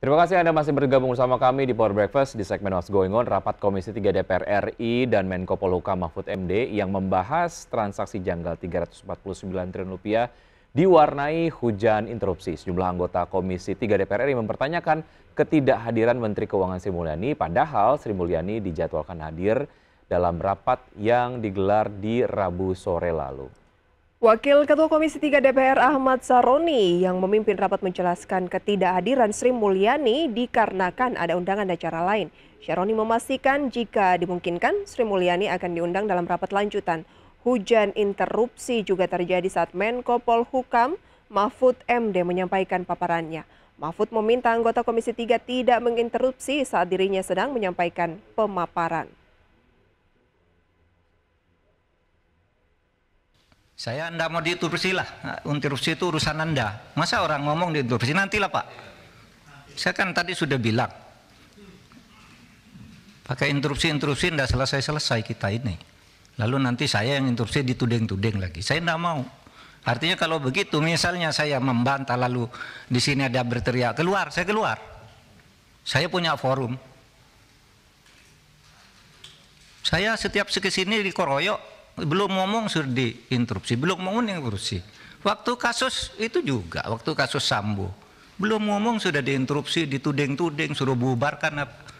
Terima kasih Anda masih bergabung bersama kami di Power Breakfast di segmen What's Going On, rapat Komisi 3 DPR RI dan Menko Polhukam Mahfud MD yang membahas transaksi janggal 349 triliun rupiah diwarnai hujan interupsi. Sejumlah anggota Komisi 3 DPR RI mempertanyakan ketidakhadiran Menteri Keuangan Sri Mulyani, padahal Sri Mulyani dijadwalkan hadir dalam rapat yang digelar di Rabu sore lalu. Wakil Ketua Komisi 3 DPR Ahmad Saroni yang memimpin rapat menjelaskan ketidakhadiran Sri Mulyani dikarenakan ada undangan acara lain. Saroni memastikan jika dimungkinkan Sri Mulyani akan diundang dalam rapat lanjutan. Hujan interupsi juga terjadi saat Menko Polhukam Mahfud MD menyampaikan paparannya. Mahfud meminta anggota Komisi 3 tidak menginterupsi saat dirinya sedang menyampaikan pemaparan. Saya Anda mau diinterupsi lah, interupsi itu urusan Anda. Masa orang ngomong diinterupsi nantilah Pak. Saya kan tadi sudah bilang, pakai interupsi-interupsi tidak selesai-selesai kita ini. Lalu nanti saya yang interupsi dituding-tuding lagi. Saya tidak mau. Artinya kalau begitu, misalnya saya membantah lalu di sini ada berteriak keluar, saya keluar. Saya punya forum. Saya setiap sekesini dikoroyok belum ngomong sudah diinterupsi, belum ngomong yang korupsi. Waktu kasus itu juga, waktu kasus Sambo, belum ngomong sudah diinterupsi, dituding-tuding, suruh bubarkan apa